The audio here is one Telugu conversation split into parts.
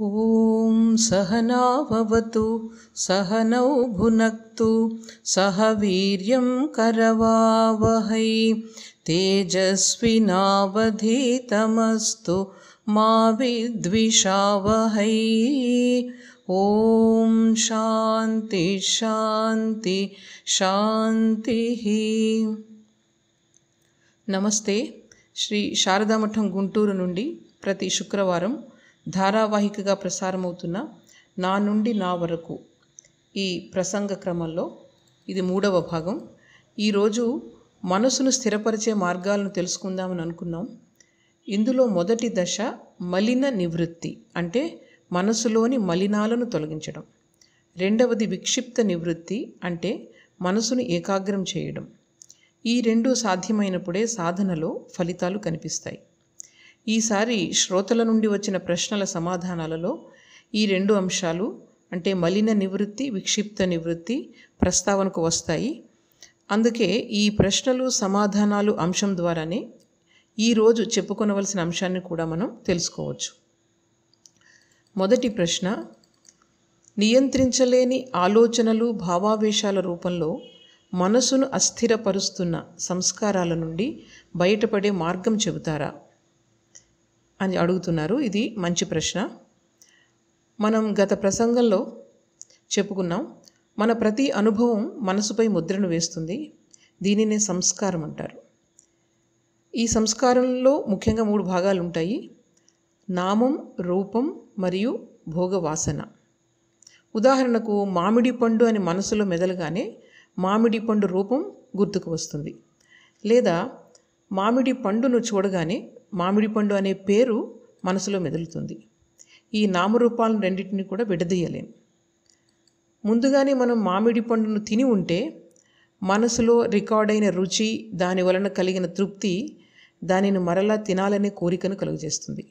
ॐ सहना भवतु सहनौ भुनक्तु सह वीर्यं करवावहै तेजस्विनावधीतमस्तु मा विद्विषावहै ॐ शान्ति शान्ति शान्तिः नमस्ते श्री शारदामठं गुण्टूरुनुी प्रति शुक्रवारं ధారావాహికగా ప్రసారమవుతున్న నా నుండి నా వరకు ఈ ప్రసంగ క్రమంలో ఇది మూడవ భాగం ఈరోజు మనసును స్థిరపరిచే మార్గాలను తెలుసుకుందామని అనుకున్నాం ఇందులో మొదటి దశ మలిన నివృత్తి అంటే మనసులోని మలినాలను తొలగించడం రెండవది విక్షిప్త నివృత్తి అంటే మనసును ఏకాగ్రం చేయడం ఈ రెండు సాధ్యమైనప్పుడే సాధనలో ఫలితాలు కనిపిస్తాయి ఈసారి శ్రోతల నుండి వచ్చిన ప్రశ్నల సమాధానాలలో ఈ రెండు అంశాలు అంటే మలిన నివృత్తి విక్షిప్త నివృత్తి ప్రస్తావనకు వస్తాయి అందుకే ఈ ప్రశ్నలు సమాధానాలు అంశం ద్వారానే ఈరోజు చెప్పుకొనవలసిన అంశాన్ని కూడా మనం తెలుసుకోవచ్చు మొదటి ప్రశ్న నియంత్రించలేని ఆలోచనలు భావావేశాల రూపంలో మనసును అస్థిరపరుస్తున్న సంస్కారాల నుండి బయటపడే మార్గం చెబుతారా అని అడుగుతున్నారు ఇది మంచి ప్రశ్న మనం గత ప్రసంగంలో చెప్పుకున్నాం మన ప్రతి అనుభవం మనసుపై ముద్రను వేస్తుంది దీనినే సంస్కారం అంటారు ఈ సంస్కారంలో ముఖ్యంగా మూడు భాగాలు ఉంటాయి నామం రూపం మరియు భోగవాసన ఉదాహరణకు మామిడి పండు అని మనసులో మెదలగానే మామిడి పండు రూపం గుర్తుకు వస్తుంది లేదా మామిడి పండును చూడగానే మామిడి పండు అనే పేరు మనసులో మెదులుతుంది ఈ నామరూపాలను రెండింటిని కూడా విడదీయలేం ముందుగానే మనం మామిడి పండును తిని ఉంటే మనసులో రికార్డైన రుచి దాని వలన కలిగిన తృప్తి దానిని మరలా తినాలనే కోరికను కలుగజేస్తుంది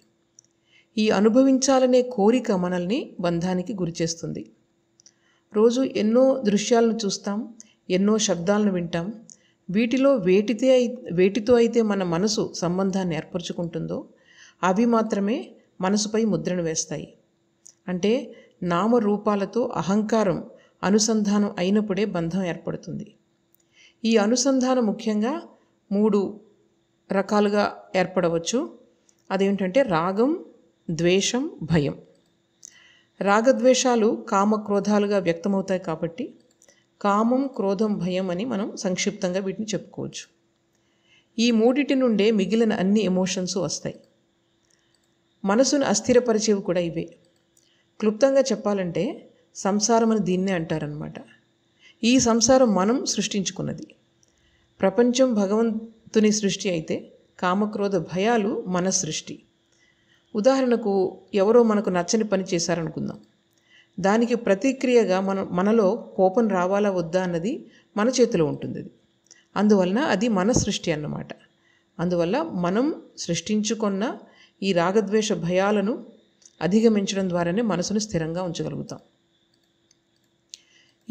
ఈ అనుభవించాలనే కోరిక మనల్ని బంధానికి గురిచేస్తుంది రోజు ఎన్నో దృశ్యాలను చూస్తాం ఎన్నో శబ్దాలను వింటాం వీటిలో వేటితే వేటితో అయితే మన మనసు సంబంధాన్ని ఏర్పరచుకుంటుందో అవి మాత్రమే మనసుపై ముద్రను వేస్తాయి అంటే నామరూపాలతో అహంకారం అనుసంధానం అయినప్పుడే బంధం ఏర్పడుతుంది ఈ అనుసంధానం ముఖ్యంగా మూడు రకాలుగా ఏర్పడవచ్చు అదేమిటంటే రాగం ద్వేషం భయం రాగద్వేషాలు కామక్రోధాలుగా వ్యక్తమవుతాయి కాబట్టి కామం క్రోధం భయం అని మనం సంక్షిప్తంగా వీటిని చెప్పుకోవచ్చు ఈ మూడిటి నుండే మిగిలిన అన్ని ఎమోషన్స్ వస్తాయి మనసును అస్థిరపరిచేవి కూడా ఇవే క్లుప్తంగా చెప్పాలంటే సంసారం అని దీన్నే అంటారనమాట ఈ సంసారం మనం సృష్టించుకున్నది ప్రపంచం భగవంతుని సృష్టి అయితే కామక్రోధ భయాలు మన సృష్టి ఉదాహరణకు ఎవరో మనకు నచ్చని పని చేశారనుకుందాం దానికి ప్రతిక్రియగా మన మనలో కోపం రావాలా వద్దా అన్నది మన చేతిలో ఉంటుంది అది అందువలన అది మన సృష్టి అన్నమాట అందువల్ల మనం సృష్టించుకున్న ఈ రాగద్వేష భయాలను అధిగమించడం ద్వారానే మనసును స్థిరంగా ఉంచగలుగుతాం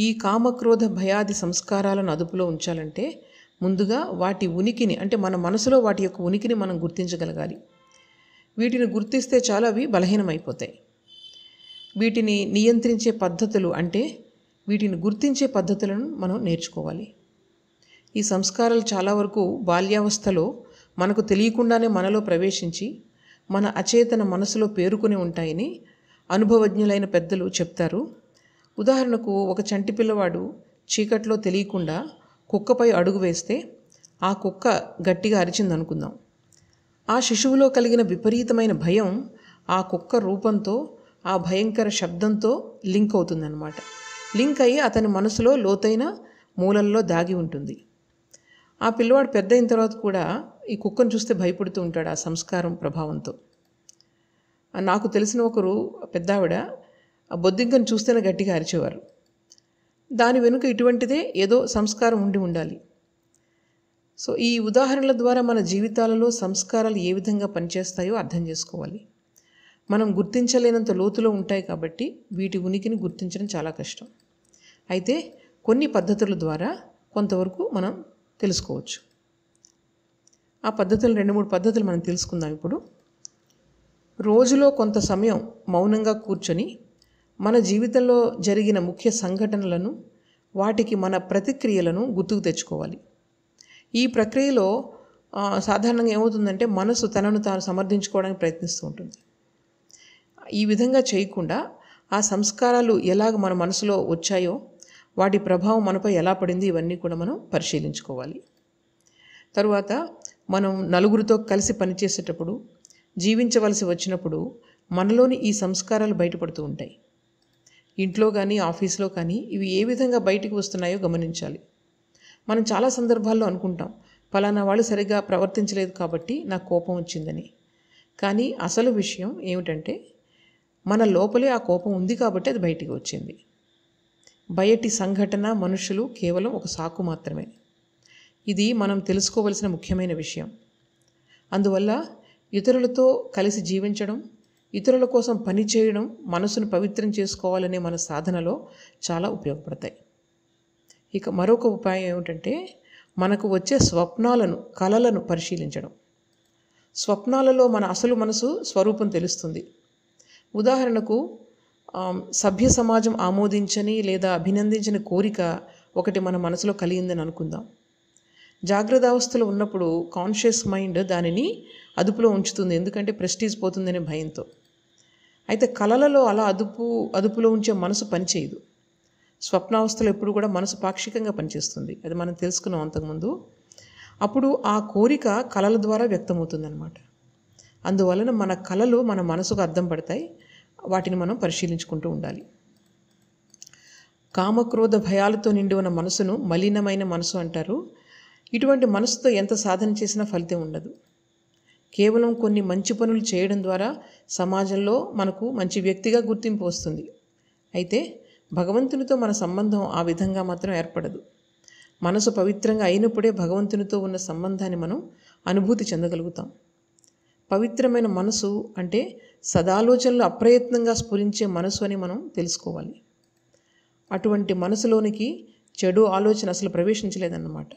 ఈ కామక్రోధ భయాది సంస్కారాలను అదుపులో ఉంచాలంటే ముందుగా వాటి ఉనికిని అంటే మన మనసులో వాటి యొక్క ఉనికిని మనం గుర్తించగలగాలి వీటిని గుర్తిస్తే చాలా అవి బలహీనమైపోతాయి వీటిని నియంత్రించే పద్ధతులు అంటే వీటిని గుర్తించే పద్ధతులను మనం నేర్చుకోవాలి ఈ సంస్కారాలు చాలా వరకు బాల్యావస్థలో మనకు తెలియకుండానే మనలో ప్రవేశించి మన అచేతన మనసులో పేరుకుని ఉంటాయని అనుభవజ్ఞులైన పెద్దలు చెప్తారు ఉదాహరణకు ఒక చంటి పిల్లవాడు చీకట్లో తెలియకుండా కుక్కపై అడుగు వేస్తే ఆ కుక్క గట్టిగా అరిచిందనుకుందాం ఆ శిశువులో కలిగిన విపరీతమైన భయం ఆ కుక్క రూపంతో ఆ భయంకర శబ్దంతో లింక్ అవుతుందన్నమాట లింక్ అయ్యి అతని మనసులో లోతైన మూలల్లో దాగి ఉంటుంది ఆ పిల్లవాడు పెద్ద అయిన తర్వాత కూడా ఈ కుక్కను చూస్తే భయపడుతూ ఉంటాడు ఆ సంస్కారం ప్రభావంతో నాకు తెలిసిన ఒకరు పెద్దావిడ ఆ బొద్దింకను చూస్తేనే గట్టిగా అరిచేవారు దాని వెనుక ఇటువంటిదే ఏదో సంస్కారం ఉండి ఉండాలి సో ఈ ఉదాహరణల ద్వారా మన జీవితాలలో సంస్కారాలు ఏ విధంగా పనిచేస్తాయో అర్థం చేసుకోవాలి మనం గుర్తించలేనంత లోతులో ఉంటాయి కాబట్టి వీటి ఉనికిని గుర్తించడం చాలా కష్టం అయితే కొన్ని పద్ధతుల ద్వారా కొంతవరకు మనం తెలుసుకోవచ్చు ఆ పద్ధతులు రెండు మూడు పద్ధతులు మనం తెలుసుకుందాం ఇప్పుడు రోజులో కొంత సమయం మౌనంగా కూర్చొని మన జీవితంలో జరిగిన ముఖ్య సంఘటనలను వాటికి మన ప్రతిక్రియలను గుర్తుకు తెచ్చుకోవాలి ఈ ప్రక్రియలో సాధారణంగా ఏమవుతుందంటే మనసు తనను తాను సమర్థించుకోవడానికి ప్రయత్నిస్తూ ఉంటుంది ఈ విధంగా చేయకుండా ఆ సంస్కారాలు ఎలాగ మన మనసులో వచ్చాయో వాటి ప్రభావం మనపై ఎలా పడింది ఇవన్నీ కూడా మనం పరిశీలించుకోవాలి తరువాత మనం నలుగురితో కలిసి పనిచేసేటప్పుడు జీవించవలసి వచ్చినప్పుడు మనలోని ఈ సంస్కారాలు బయటపడుతూ ఉంటాయి ఇంట్లో కానీ ఆఫీస్లో కానీ ఇవి ఏ విధంగా బయటికి వస్తున్నాయో గమనించాలి మనం చాలా సందర్భాల్లో అనుకుంటాం పలానా వాళ్ళు సరిగా ప్రవర్తించలేదు కాబట్టి నాకు కోపం వచ్చిందని కానీ అసలు విషయం ఏమిటంటే మన లోపలే ఆ కోపం ఉంది కాబట్టి అది బయటికి వచ్చింది బయటి సంఘటన మనుషులు కేవలం ఒక సాకు మాత్రమే ఇది మనం తెలుసుకోవలసిన ముఖ్యమైన విషయం అందువల్ల ఇతరులతో కలిసి జీవించడం ఇతరుల కోసం పనిచేయడం మనసును పవిత్రం చేసుకోవాలనే మన సాధనలో చాలా ఉపయోగపడతాయి ఇక మరొక ఉపాయం ఏమిటంటే మనకు వచ్చే స్వప్నాలను కలలను పరిశీలించడం స్వప్నాలలో మన అసలు మనసు స్వరూపం తెలుస్తుంది ఉదాహరణకు సభ్య సమాజం ఆమోదించని లేదా అభినందించని కోరిక ఒకటి మన మనసులో కలిగిందని అనుకుందాం జాగ్రత్త అవస్థలు ఉన్నప్పుడు కాన్షియస్ మైండ్ దానిని అదుపులో ఉంచుతుంది ఎందుకంటే ప్రెస్టీజ్ పోతుందనే భయంతో అయితే కళలలో అలా అదుపు అదుపులో ఉంచే మనసు పనిచేయదు స్వప్నావస్థలు ఎప్పుడు కూడా మనసు పాక్షికంగా పనిచేస్తుంది అది మనం తెలుసుకున్నాం అంతకుముందు అప్పుడు ఆ కోరిక కళల ద్వారా వ్యక్తమవుతుందన్నమాట అందువలన మన కళలు మన మనసుకు అర్థం పడతాయి వాటిని మనం పరిశీలించుకుంటూ ఉండాలి కామక్రోధ భయాలతో నిండి ఉన్న మనసును మలినమైన మనసు అంటారు ఇటువంటి మనసుతో ఎంత సాధన చేసినా ఫలితం ఉండదు కేవలం కొన్ని మంచి పనులు చేయడం ద్వారా సమాజంలో మనకు మంచి వ్యక్తిగా గుర్తింపు వస్తుంది అయితే భగవంతునితో మన సంబంధం ఆ విధంగా మాత్రం ఏర్పడదు మనసు పవిత్రంగా అయినప్పుడే భగవంతునితో ఉన్న సంబంధాన్ని మనం అనుభూతి చెందగలుగుతాం పవిత్రమైన మనసు అంటే సదాలోచనలు అప్రయత్నంగా స్ఫురించే మనసు అని మనం తెలుసుకోవాలి అటువంటి మనసులోనికి చెడు ఆలోచన అసలు ప్రవేశించలేదన్నమాట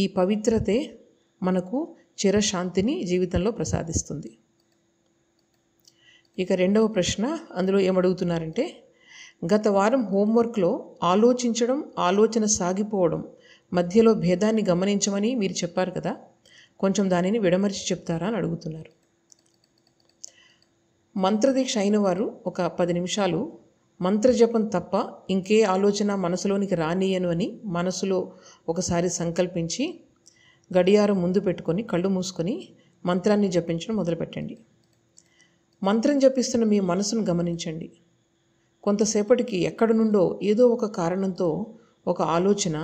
ఈ పవిత్రతే మనకు చిరశాంతిని జీవితంలో ప్రసాదిస్తుంది ఇక రెండవ ప్రశ్న అందులో ఏమడుగుతున్నారంటే గత వారం హోంవర్క్లో ఆలోచించడం ఆలోచన సాగిపోవడం మధ్యలో భేదాన్ని గమనించమని మీరు చెప్పారు కదా కొంచెం దానిని విడమరిచి చెప్తారా అని అడుగుతున్నారు మంత్రదీక్ష అయిన వారు ఒక పది నిమిషాలు మంత్రజపం తప్ప ఇంకే ఆలోచన మనసులోనికి రానియను అని మనసులో ఒకసారి సంకల్పించి గడియారం ముందు పెట్టుకొని కళ్ళు మూసుకొని మంత్రాన్ని జపించడం మొదలుపెట్టండి మంత్రం జపిస్తున్న మీ మనసును గమనించండి కొంతసేపటికి ఎక్కడి నుండో ఏదో ఒక కారణంతో ఒక ఆలోచన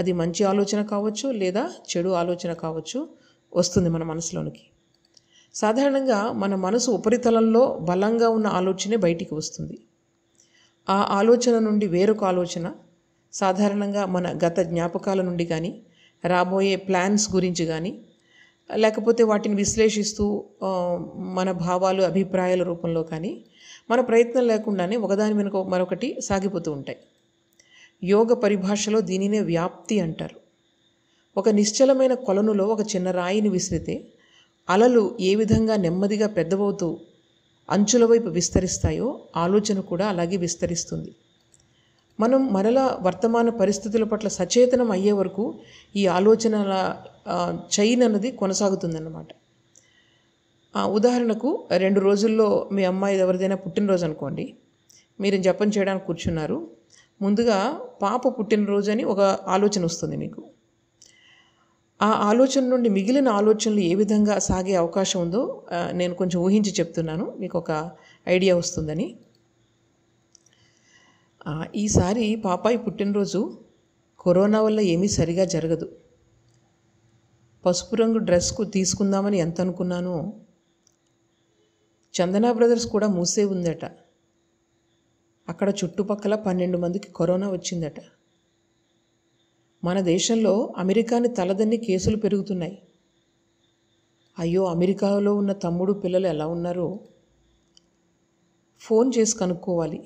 అది మంచి ఆలోచన కావచ్చు లేదా చెడు ఆలోచన కావచ్చు వస్తుంది మన మనసులోనికి సాధారణంగా మన మనసు ఉపరితలంలో బలంగా ఉన్న ఆలోచనే బయటికి వస్తుంది ఆ ఆలోచన నుండి వేరొక ఆలోచన సాధారణంగా మన గత జ్ఞాపకాల నుండి కానీ రాబోయే ప్లాన్స్ గురించి కానీ లేకపోతే వాటిని విశ్లేషిస్తూ మన భావాలు అభిప్రాయాల రూపంలో కానీ మన ప్రయత్నం లేకుండానే ఒకదాని వెనుక మరొకటి సాగిపోతూ ఉంటాయి యోగ పరిభాషలో దీనినే వ్యాప్తి అంటారు ఒక నిశ్చలమైన కొలనులో ఒక చిన్న రాయిని విసిరితే అలలు ఏ విధంగా నెమ్మదిగా పెద్దవవుతూ అంచుల వైపు విస్తరిస్తాయో ఆలోచన కూడా అలాగే విస్తరిస్తుంది మనం మరలా వర్తమాన పరిస్థితుల పట్ల సచేతనం అయ్యే వరకు ఈ ఆలోచనల చైన్ అన్నది కొనసాగుతుందన్నమాట ఉదాహరణకు రెండు రోజుల్లో మీ అమ్మాయి ఎవరిదైనా పుట్టినరోజు అనుకోండి మీరు జపం చేయడానికి కూర్చున్నారు ముందుగా పాప పుట్టినరోజు అని ఒక ఆలోచన వస్తుంది మీకు ఆ ఆలోచన నుండి మిగిలిన ఆలోచనలు ఏ విధంగా సాగే అవకాశం ఉందో నేను కొంచెం ఊహించి చెప్తున్నాను మీకు ఒక ఐడియా వస్తుందని ఈసారి పాపాయి పుట్టినరోజు కరోనా వల్ల ఏమీ సరిగా జరగదు పసుపు రంగు డ్రెస్కు తీసుకుందామని ఎంత అనుకున్నానో చందన బ్రదర్స్ కూడా మూసే ఉందట అక్కడ చుట్టుపక్కల పన్నెండు మందికి కరోనా వచ్చిందట మన దేశంలో అమెరికాని తలదన్ని కేసులు పెరుగుతున్నాయి అయ్యో అమెరికాలో ఉన్న తమ్ముడు పిల్లలు ఎలా ఉన్నారో ఫోన్ చేసి కనుక్కోవాలి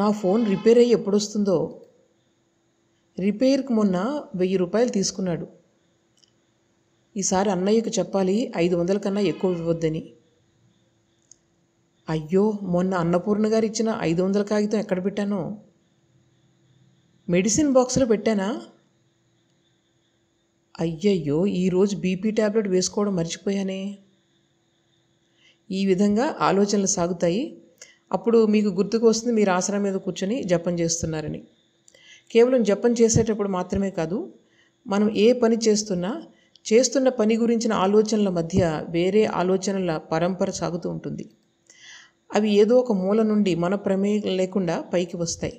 నా ఫోన్ రిపేర్ అయ్యి ఎప్పుడొస్తుందో రిపేర్కి మొన్న వెయ్యి రూపాయలు తీసుకున్నాడు ఈసారి అన్నయ్యకు చెప్పాలి ఐదు వందల కన్నా ఎక్కువ ఇవ్వద్దని అయ్యో మొన్న అన్నపూర్ణ గారు ఇచ్చిన ఐదు వందల కాగితం ఎక్కడ పెట్టానో మెడిసిన్ బాక్స్లో పెట్టానా అయ్యయ్యో ఈరోజు బీపీ ట్యాబ్లెట్ వేసుకోవడం మర్చిపోయానే ఈ విధంగా ఆలోచనలు సాగుతాయి అప్పుడు మీకు గుర్తుకు వస్తుంది మీరు ఆసనం మీద కూర్చొని జపం చేస్తున్నారని కేవలం జపం చేసేటప్పుడు మాత్రమే కాదు మనం ఏ పని చేస్తున్నా చేస్తున్న పని గురించిన ఆలోచనల మధ్య వేరే ఆలోచనల పరంపర సాగుతూ ఉంటుంది అవి ఏదో ఒక మూల నుండి మన ప్రమేయం లేకుండా పైకి వస్తాయి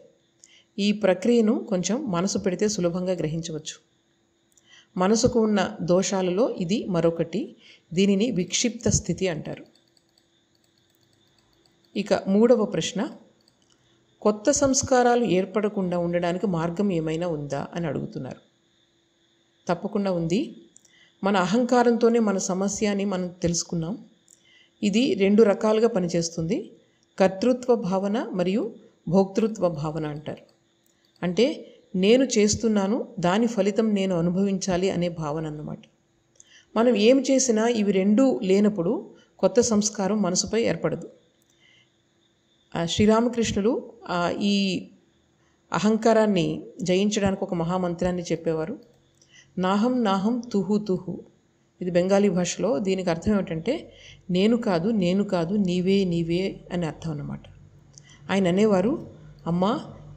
ఈ ప్రక్రియను కొంచెం మనసు పెడితే సులభంగా గ్రహించవచ్చు మనసుకు ఉన్న దోషాలలో ఇది మరొకటి దీనిని విక్షిప్త స్థితి అంటారు ఇక మూడవ ప్రశ్న కొత్త సంస్కారాలు ఏర్పడకుండా ఉండడానికి మార్గం ఏమైనా ఉందా అని అడుగుతున్నారు తప్పకుండా ఉంది మన అహంకారంతోనే మన సమస్య అని మనం తెలుసుకున్నాం ఇది రెండు రకాలుగా పనిచేస్తుంది కర్తృత్వ భావన మరియు భోక్తృత్వ భావన అంటారు అంటే నేను చేస్తున్నాను దాని ఫలితం నేను అనుభవించాలి అనే భావన అన్నమాట మనం ఏం చేసినా ఇవి రెండూ లేనప్పుడు కొత్త సంస్కారం మనసుపై ఏర్పడదు శ్రీరామకృష్ణులు ఈ అహంకారాన్ని జయించడానికి ఒక మహామంత్రాన్ని చెప్పేవారు నాహం నాహం తుహు తుహు ఇది బెంగాలీ భాషలో దీనికి అర్థం ఏమిటంటే నేను కాదు నేను కాదు నీవే నీవే అని అర్థం అన్నమాట ఆయన అనేవారు అమ్మా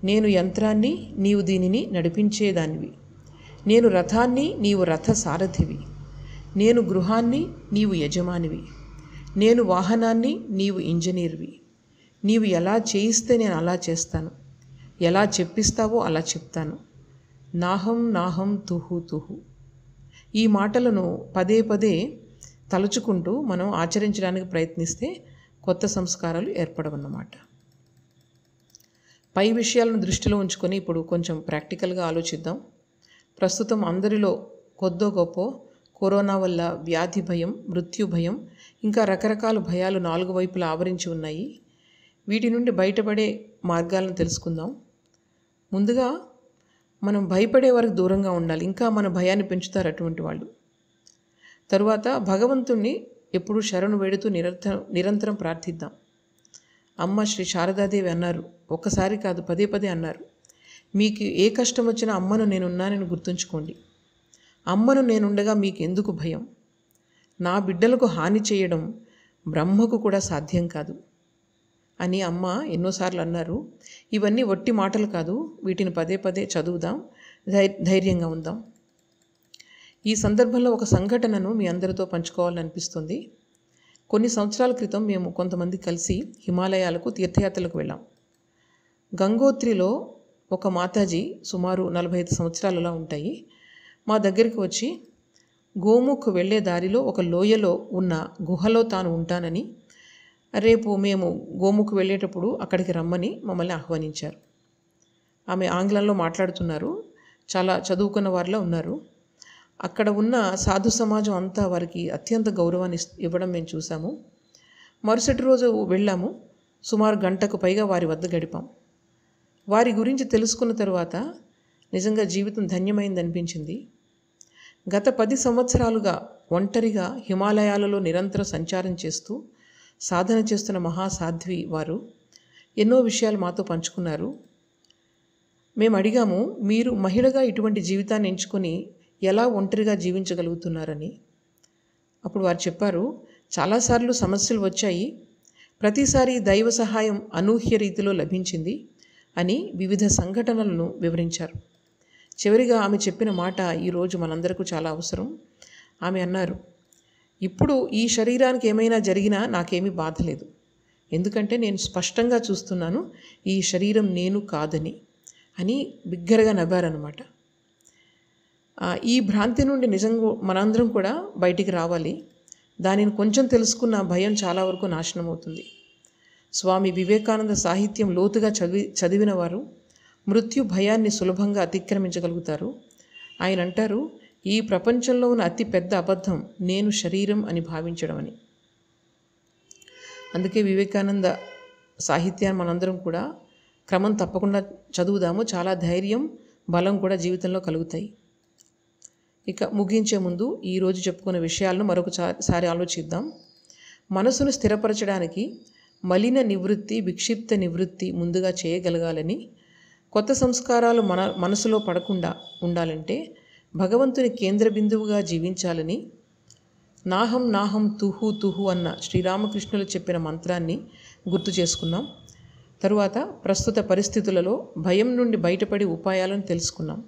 నేను యంత్రాన్ని నీవు దీనిని నడిపించేదానివి నేను రథాన్ని నీవు రథ సారథివి నేను గృహాన్ని నీవు యజమానివి నేను వాహనాన్ని నీవు ఇంజనీర్వి నీవు ఎలా చేయిస్తే నేను అలా చేస్తాను ఎలా చెప్పిస్తావో అలా చెప్తాను నాహం నాహం తుహు తుహు ఈ మాటలను పదే పదే తలుచుకుంటూ మనం ఆచరించడానికి ప్రయత్నిస్తే కొత్త సంస్కారాలు ఏర్పడవన్నమాట పై విషయాలను దృష్టిలో ఉంచుకొని ఇప్పుడు కొంచెం ప్రాక్టికల్గా ఆలోచిద్దాం ప్రస్తుతం అందరిలో కొద్దో గొప్ప కరోనా వల్ల వ్యాధి భయం మృత్యు భయం ఇంకా రకరకాల భయాలు నాలుగు వైపులా ఆవరించి ఉన్నాయి వీటి నుండి బయటపడే మార్గాలను తెలుసుకుందాం ముందుగా మనం భయపడే వారికి దూరంగా ఉండాలి ఇంకా మన భయాన్ని పెంచుతారు అటువంటి వాళ్ళు తరువాత భగవంతుణ్ణి ఎప్పుడూ శరణు వేడుతూ నిరంతరం నిరంతరం ప్రార్థిద్దాం అమ్మ శ్రీ శారదాదేవి అన్నారు ఒక్కసారి కాదు పదే పదే అన్నారు మీకు ఏ కష్టం వచ్చినా అమ్మను నేనున్నానని గుర్తుంచుకోండి అమ్మను నేనుండగా మీకు ఎందుకు భయం నా బిడ్డలకు హాని చేయడం బ్రహ్మకు కూడా సాధ్యం కాదు అని అమ్మ ఎన్నోసార్లు అన్నారు ఇవన్నీ ఒట్టి మాటలు కాదు వీటిని పదే పదే చదువుదాం ధైర్యంగా ఉందాం ఈ సందర్భంలో ఒక సంఘటనను మీ అందరితో పంచుకోవాలనిపిస్తుంది కొన్ని సంవత్సరాల క్రితం మేము కొంతమంది కలిసి హిమాలయాలకు తీర్థయాత్రలకు వెళ్ళాం గంగోత్రిలో ఒక మాతాజీ సుమారు నలభై ఐదు సంవత్సరాలలా ఉంటాయి మా దగ్గరికి వచ్చి గోముఖ్ వెళ్ళే దారిలో ఒక లోయలో ఉన్న గుహలో తాను ఉంటానని రేపు మేము గోముఖ్ వెళ్ళేటప్పుడు అక్కడికి రమ్మని మమ్మల్ని ఆహ్వానించారు ఆమె ఆంగ్లంలో మాట్లాడుతున్నారు చాలా చదువుకున్న వారిలో ఉన్నారు అక్కడ ఉన్న సాధు సమాజం అంతా వారికి అత్యంత గౌరవాన్ని ఇవ్వడం మేము చూసాము మరుసటి రోజు వెళ్ళాము సుమారు గంటకు పైగా వారి వద్ద గడిపాం వారి గురించి తెలుసుకున్న తరువాత నిజంగా జీవితం ధన్యమైంది అనిపించింది గత పది సంవత్సరాలుగా ఒంటరిగా హిమాలయాలలో నిరంతరం సంచారం చేస్తూ సాధన చేస్తున్న మహాసాధ్వి వారు ఎన్నో విషయాలు మాతో పంచుకున్నారు మేము అడిగాము మీరు మహిళగా ఇటువంటి జీవితాన్ని ఎంచుకొని ఎలా ఒంటరిగా జీవించగలుగుతున్నారని అప్పుడు వారు చెప్పారు చాలాసార్లు సమస్యలు వచ్చాయి ప్రతిసారి దైవ సహాయం అనూహ్య రీతిలో లభించింది అని వివిధ సంఘటనలను వివరించారు చివరిగా ఆమె చెప్పిన మాట ఈరోజు మనందరకు చాలా అవసరం ఆమె అన్నారు ఇప్పుడు ఈ శరీరానికి ఏమైనా జరిగినా నాకేమీ బాధ లేదు ఎందుకంటే నేను స్పష్టంగా చూస్తున్నాను ఈ శరీరం నేను కాదని అని బిగ్గరగా నవ్వారనమాట ఈ భ్రాంతి నుండి నిజంగా మనందరం కూడా బయటికి రావాలి దానిని కొంచెం తెలుసుకున్న భయం చాలా వరకు నాశనం అవుతుంది స్వామి వివేకానంద సాహిత్యం లోతుగా చదివి చదివిన వారు మృత్యు భయాన్ని సులభంగా అతిక్రమించగలుగుతారు ఆయన అంటారు ఈ ప్రపంచంలో ఉన్న అతి పెద్ద అబద్ధం నేను శరీరం అని భావించడం అని అందుకే వివేకానంద సాహిత్యాన్ని మనందరం కూడా క్రమం తప్పకుండా చదువుదాము చాలా ధైర్యం బలం కూడా జీవితంలో కలుగుతాయి ఇక ముగించే ముందు ఈరోజు చెప్పుకున్న విషయాలను మరొకసారి ఆలోచిద్దాం మనసును స్థిరపరచడానికి మలిన నివృత్తి విక్షిప్త నివృత్తి ముందుగా చేయగలగాలని కొత్త సంస్కారాలు మన మనసులో పడకుండా ఉండాలంటే భగవంతుని కేంద్ర బిందువుగా జీవించాలని నాహం నాహం తుహు తుహు అన్న శ్రీరామకృష్ణులు చెప్పిన మంత్రాన్ని గుర్తు చేసుకున్నాం తరువాత ప్రస్తుత పరిస్థితులలో భయం నుండి బయటపడి ఉపాయాలను తెలుసుకున్నాం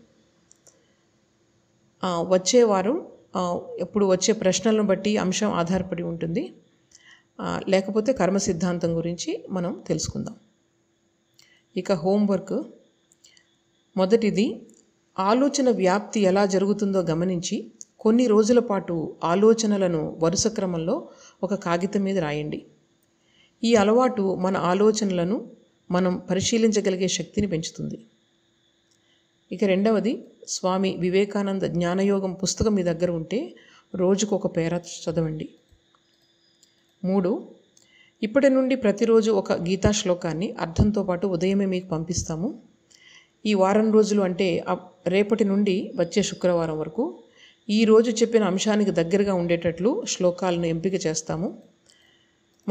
వచ్చే వారం ఇప్పుడు వచ్చే ప్రశ్నలను బట్టి అంశం ఆధారపడి ఉంటుంది లేకపోతే కర్మ సిద్ధాంతం గురించి మనం తెలుసుకుందాం ఇక హోంవర్క్ మొదటిది ఆలోచన వ్యాప్తి ఎలా జరుగుతుందో గమనించి కొన్ని రోజుల పాటు ఆలోచనలను వరుస క్రమంలో ఒక కాగితం మీద రాయండి ఈ అలవాటు మన ఆలోచనలను మనం పరిశీలించగలిగే శక్తిని పెంచుతుంది ఇక రెండవది స్వామి వివేకానంద జ్ఞానయోగం పుస్తకం మీ దగ్గర ఉంటే రోజుకు ఒక పేర చదవండి మూడు ఇప్పటి నుండి ప్రతిరోజు ఒక గీతా శ్లోకాన్ని అర్థంతో పాటు ఉదయమే మీకు పంపిస్తాము ఈ వారం రోజులు అంటే రేపటి నుండి వచ్చే శుక్రవారం వరకు ఈ రోజు చెప్పిన అంశానికి దగ్గరగా ఉండేటట్లు శ్లోకాలను ఎంపిక చేస్తాము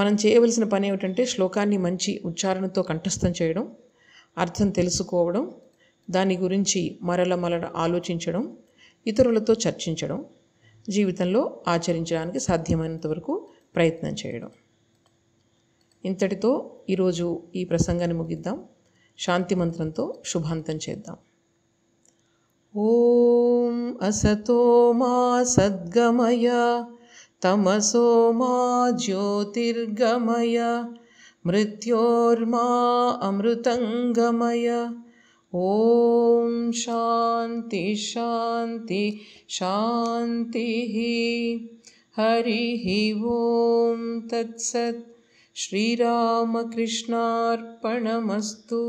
మనం చేయవలసిన పని ఏమిటంటే శ్లోకాన్ని మంచి ఉచ్చారణతో కంఠస్థం చేయడం అర్థం తెలుసుకోవడం దాని గురించి మరల మరల ఆలోచించడం ఇతరులతో చర్చించడం జీవితంలో ఆచరించడానికి సాధ్యమైనంత వరకు ప్రయత్నం చేయడం ఇంతటితో ఈరోజు ఈ ప్రసంగాన్ని ముగిద్దాం శాంతి మంత్రంతో శుభాంతం చేద్దాం ఓం అసతో మా సద్గమయ తమసో మా జ్యోతిర్గమయ మృత్యోర్మా అమృతంగమయ ॐ शान्ति शान्ति शान्तिः हरिः ॐ तत्सत् श्रीरामकृष्णार्पणमस्तु